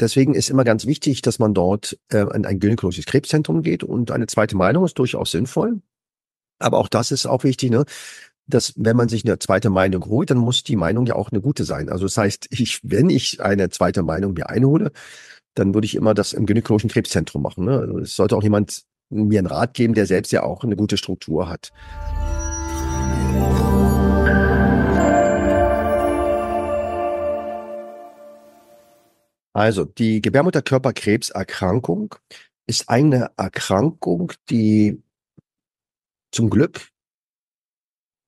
Deswegen ist immer ganz wichtig, dass man dort äh, in ein gynäkologisches Krebszentrum geht und eine zweite Meinung ist durchaus sinnvoll. Aber auch das ist auch wichtig, ne? dass wenn man sich eine zweite Meinung holt, dann muss die Meinung ja auch eine gute sein. Also das heißt, ich, wenn ich eine zweite Meinung mir einhole, dann würde ich immer das im gynäkologischen Krebszentrum machen. Ne? Also es sollte auch jemand mir einen Rat geben, der selbst ja auch eine gute Struktur hat. Also die Gebärmutterkörperkrebserkrankung ist eine Erkrankung, die zum Glück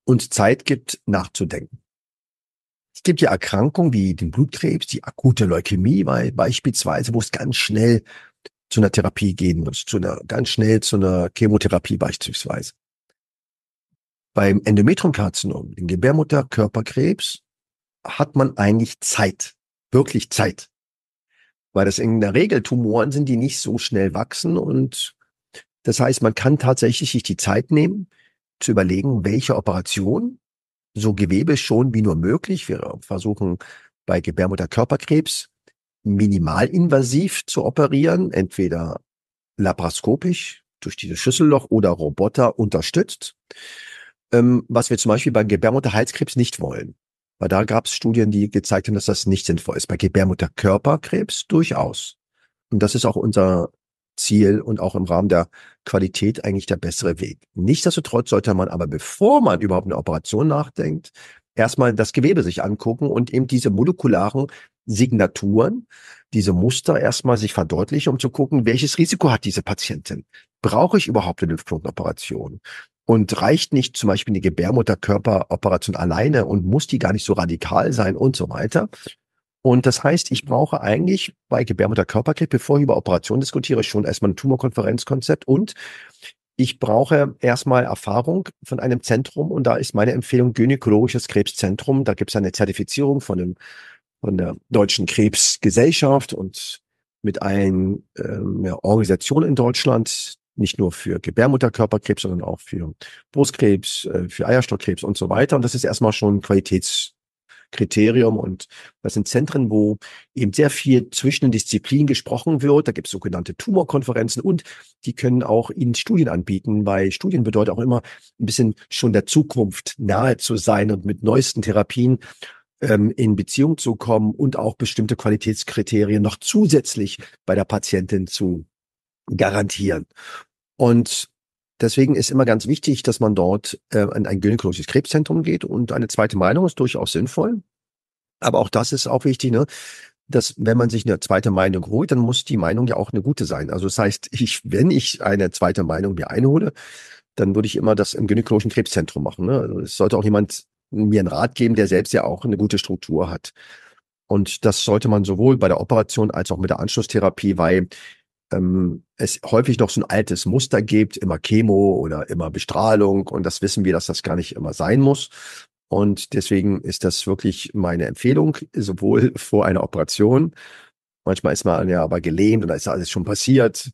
uns Zeit gibt, nachzudenken. Es gibt ja Erkrankungen wie den Blutkrebs, die akute Leukämie weil beispielsweise, wo es ganz schnell zu einer Therapie gehen muss, zu einer, ganz schnell zu einer Chemotherapie beispielsweise. Beim Endometriumkarzinom, dem Gebärmutterkörperkrebs, hat man eigentlich Zeit, wirklich Zeit weil das in der Regel Tumoren sind, die nicht so schnell wachsen. Und das heißt, man kann tatsächlich sich die Zeit nehmen, zu überlegen, welche Operation so Gewebe schon wie nur möglich. Wir versuchen bei Gebärmutterkörperkrebs minimalinvasiv zu operieren, entweder laparoskopisch durch dieses Schüsselloch oder Roboter unterstützt, ähm, was wir zum Beispiel beim Gebärmutterhalskrebs nicht wollen. Weil da gab es Studien, die gezeigt haben, dass das nicht sinnvoll ist. Bei Gebärmutterkörperkrebs durchaus. Und das ist auch unser Ziel und auch im Rahmen der Qualität eigentlich der bessere Weg. Nichtsdestotrotz sollte man aber, bevor man überhaupt eine Operation nachdenkt, erstmal das Gewebe sich angucken und eben diese molekularen Signaturen, diese Muster erstmal sich verdeutlichen, um zu gucken, welches Risiko hat diese Patientin? Brauche ich überhaupt eine Lymphknotenoperation? Und reicht nicht zum Beispiel eine Gebärmutterkörperoperation alleine und muss die gar nicht so radikal sein und so weiter. Und das heißt, ich brauche eigentlich bei Gebärmutterkörperkrebs, bevor ich über Operationen diskutiere, schon erstmal ein Tumorkonferenzkonzept und ich brauche erstmal Erfahrung von einem Zentrum und da ist meine Empfehlung Gynäkologisches Krebszentrum. Da gibt es eine Zertifizierung von, dem, von der Deutschen Krebsgesellschaft und mit allen ähm, ja, Organisation in Deutschland, nicht nur für Gebärmutterkörperkrebs, sondern auch für Brustkrebs, äh, für Eierstockkrebs und so weiter. Und das ist erstmal schon ein Qualitätskriterium. Und das sind Zentren, wo eben sehr viel zwischen den Disziplinen gesprochen wird. Da gibt es sogenannte Tumorkonferenzen und die können auch Ihnen Studien anbieten, weil Studien bedeutet auch immer ein bisschen schon der Zukunft nahe zu sein und mit neuesten Therapien ähm, in Beziehung zu kommen und auch bestimmte Qualitätskriterien noch zusätzlich bei der Patientin zu garantieren. Und deswegen ist immer ganz wichtig, dass man dort äh, in ein gynäkologisches Krebszentrum geht und eine zweite Meinung ist durchaus sinnvoll. Aber auch das ist auch wichtig, ne? dass wenn man sich eine zweite Meinung holt, dann muss die Meinung ja auch eine gute sein. Also das heißt, ich, wenn ich eine zweite Meinung mir einhole, dann würde ich immer das im gynäkologischen Krebszentrum machen. Ne? Also es sollte auch jemand mir einen Rat geben, der selbst ja auch eine gute Struktur hat. Und das sollte man sowohl bei der Operation als auch mit der Anschlusstherapie, weil ähm, es häufig noch so ein altes Muster gibt, immer Chemo oder immer Bestrahlung. Und das wissen wir, dass das gar nicht immer sein muss. Und deswegen ist das wirklich meine Empfehlung, sowohl vor einer Operation, manchmal ist man ja aber gelähmt und da ist alles schon passiert,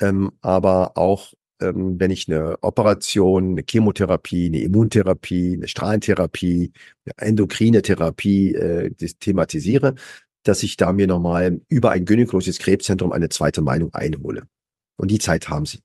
ähm, aber auch ähm, wenn ich eine Operation, eine Chemotherapie, eine Immuntherapie, eine Strahlentherapie, eine endokrine Therapie äh, thematisiere, dass ich da mir nochmal über ein gynäkologisches Krebszentrum eine zweite Meinung einhole. Und die Zeit haben sie.